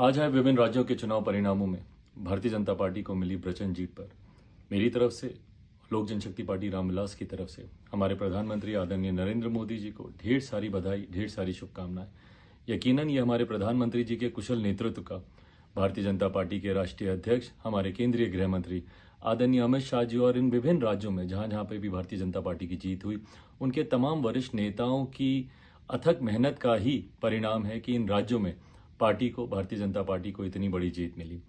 आज आए विभिन्न राज्यों के चुनाव परिणामों में भारतीय जनता पार्टी को मिली प्रचंड जीत पर मेरी तरफ से लोक जनशक्ति पार्टी रामविलास की तरफ से हमारे प्रधानमंत्री आदरणीय नरेंद्र मोदी जी को ढेर सारी बधाई ढेर सारी शुभकामनाएं यकीनन ये हमारे प्रधानमंत्री जी के कुशल नेतृत्व का भारतीय जनता पार्टी के राष्ट्रीय अध्यक्ष हमारे केंद्रीय गृह मंत्री आदरणीय अमित शाह जी और इन विभिन्न राज्यों में जहां जहां पर भी भारतीय जनता पार्टी की जीत हुई उनके तमाम वरिष्ठ नेताओं की अथक मेहनत का ही परिणाम है कि इन राज्यों में पार्टी को भारतीय जनता पार्टी को इतनी बड़ी जीत मिली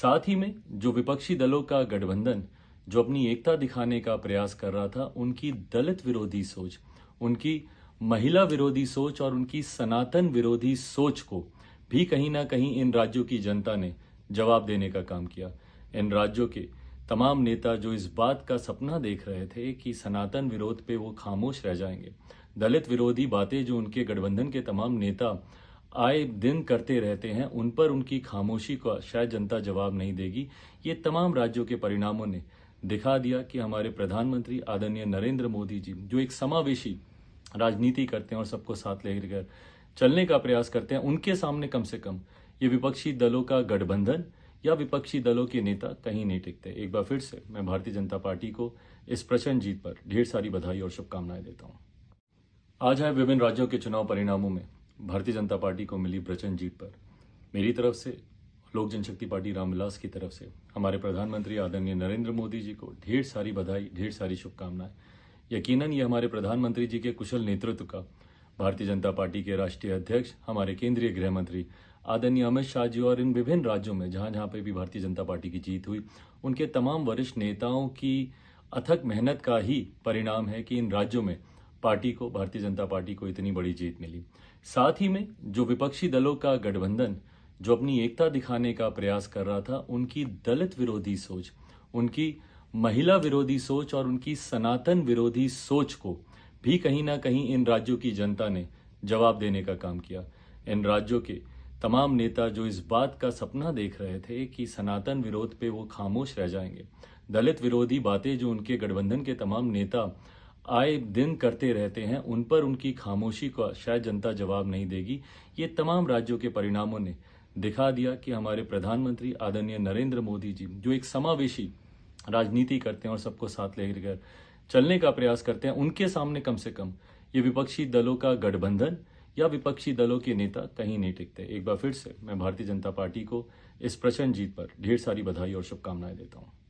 साथ ही में जो विपक्षी दलों का गठबंधन जो अपनी एकता दिखाने का प्रयास कर रहा था उनकी दलित विरोधी सोच उनकी महिला विरोधी सोच और उनकी सनातन विरोधी सोच को भी कहीं ना कहीं इन राज्यों की जनता ने जवाब देने का काम किया इन राज्यों के तमाम नेता जो इस बात का सपना देख रहे थे कि सनातन विरोध पे वो खामोश रह जाएंगे दलित विरोधी बातें जो उनके गठबंधन के तमाम नेता आए दिन करते रहते हैं उन पर उनकी खामोशी का शायद जनता जवाब नहीं देगी ये तमाम राज्यों के परिणामों ने दिखा दिया कि हमारे प्रधानमंत्री आदरणीय नरेंद्र मोदी जी जो एक समावेशी राजनीति करते हैं और सबको साथ लेकर चलने का प्रयास करते हैं उनके सामने कम से कम ये विपक्षी दलों का गठबंधन या विपक्षी दलों के नेता कहीं नहीं टिकते एक बार फिर से मैं भारतीय जनता पार्टी को इस प्रचंड जीत पर ढेर सारी बधाई और शुभकामनाएं देता हूं आज है विभिन्न राज्यों के चुनाव परिणामों में भारतीय जनता पार्टी को मिली प्रचंड जीत पर मेरी तरफ से लोक जनशक्ति पार्टी रामविलास की तरफ से हमारे प्रधानमंत्री आदरणीय नरेंद्र मोदी जी को ढेर सारी बधाई ढेर सारी शुभकामनाएं यकीनन ये हमारे प्रधानमंत्री जी के कुशल नेतृत्व का भारतीय जनता पार्टी के राष्ट्रीय अध्यक्ष हमारे केंद्रीय गृह मंत्री आदरणीय अमित शाह जी और इन विभिन्न राज्यों में जहां जहां पर भी भारतीय जनता पार्टी की जीत हुई उनके तमाम वरिष्ठ नेताओं की अथक मेहनत का ही परिणाम है कि इन राज्यों में पार्टी को भारतीय जनता पार्टी को इतनी बड़ी जीत मिली साथ ही में जो विपक्षी दलों का गठबंधन जो अपनी एकता दिखाने का प्रयास कर रहा था उनकी दलित विरोधी सोच उनकी महिला विरोधी सोच और उनकी सनातन विरोधी सोच को भी कहीं ना कहीं इन राज्यों की जनता ने जवाब देने का काम किया इन राज्यों के तमाम नेता जो इस बात का सपना देख रहे थे कि सनातन विरोध पे वो खामोश रह जाएंगे दलित विरोधी बातें जो उनके गठबंधन के तमाम नेता आए दिन करते रहते हैं उन पर उनकी खामोशी का शायद जनता जवाब नहीं देगी ये तमाम राज्यों के परिणामों ने दिखा दिया कि हमारे प्रधानमंत्री आदरणीय नरेंद्र मोदी जी जो एक समावेशी राजनीति करते हैं और सबको साथ लेकर चलने का प्रयास करते हैं उनके सामने कम से कम ये विपक्षी दलों का गठबंधन या विपक्षी दलों के नेता कहीं नहीं टिकते एक बार फिर से मैं भारतीय जनता पार्टी को इस प्रचंड जीत पर ढेर सारी बधाई और शुभकामनाएं देता हूं